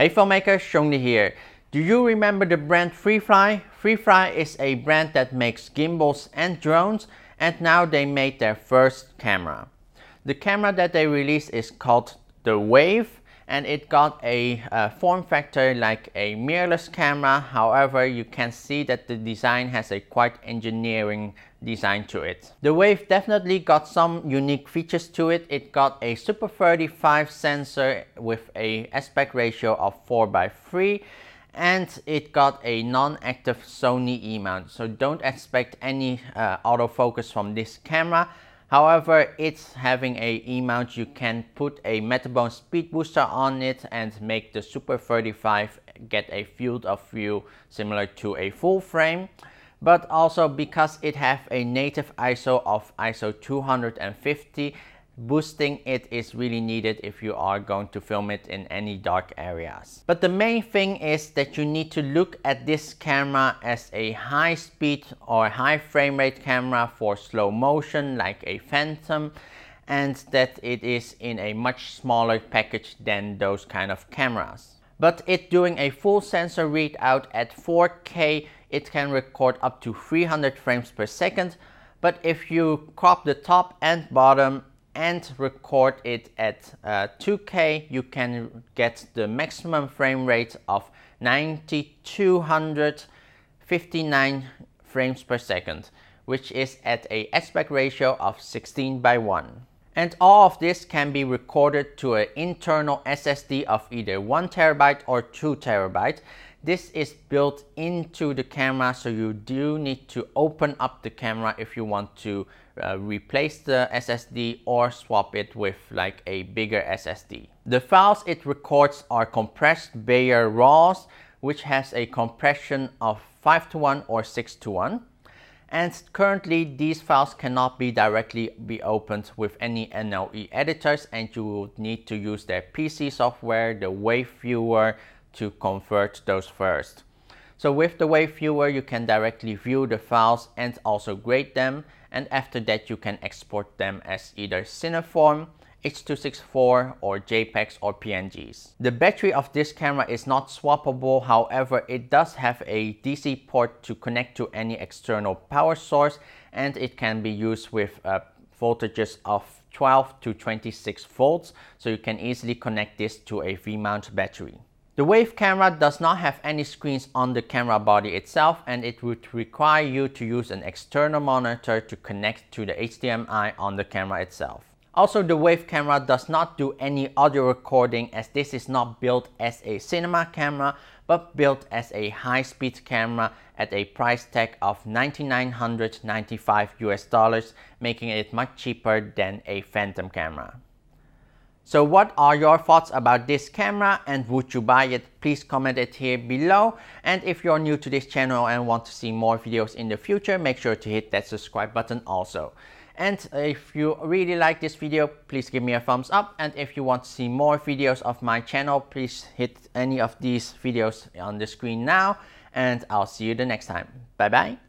Hey filmmakers, Shongli here. Do you remember the brand FreeFly? FreeFly is a brand that makes gimbals and drones and now they made their first camera. The camera that they released is called the Wave and it got a form factor like a mirrorless camera. However, you can see that the design has a quite engineering design to it. The Wave definitely got some unique features to it. It got a Super 35 sensor with a aspect ratio of 4x3 and it got a non-active Sony E-mount. So don't expect any uh, autofocus from this camera However, it's having a E-mount, you can put a Metabone speed booster on it and make the Super 35 get a field of view similar to a full frame. But also because it have a native ISO of ISO 250 boosting it is really needed if you are going to film it in any dark areas. But the main thing is that you need to look at this camera as a high speed or high frame rate camera for slow motion like a Phantom and that it is in a much smaller package than those kind of cameras. But it doing a full sensor readout at 4K, it can record up to 300 frames per second. But if you crop the top and bottom and record it at uh, 2K, you can get the maximum frame rate of 9259 frames per second, which is at a aspect ratio of 16 by 1. And all of this can be recorded to an internal SSD of either 1 terabyte or 2 terabyte this is built into the camera, so you do need to open up the camera if you want to uh, replace the SSD or swap it with like a bigger SSD. The files it records are compressed Bayer RAWs, which has a compression of 5 to 1 or 6 to 1 and currently these files cannot be directly be opened with any NLE editors and you will need to use their PC software, the Wave Viewer, to convert those first. So with the Wave Viewer, you can directly view the files and also grade them. And after that, you can export them as either Cineform, H. two six four, or JPEGs or PNGs. The battery of this camera is not swappable, however it does have a DC port to connect to any external power source and it can be used with uh, voltages of 12 to 26 volts, so you can easily connect this to a V-mount battery. The Wave camera does not have any screens on the camera body itself and it would require you to use an external monitor to connect to the HDMI on the camera itself. Also, the Wave camera does not do any audio recording as this is not built as a cinema camera but built as a high-speed camera at a price tag of 9995 US dollars making it much cheaper than a Phantom camera. So what are your thoughts about this camera and would you buy it? Please comment it here below. And if you're new to this channel and want to see more videos in the future, make sure to hit that subscribe button also. And if you really like this video, please give me a thumbs up. And if you want to see more videos of my channel, please hit any of these videos on the screen now. And I'll see you the next time. Bye bye.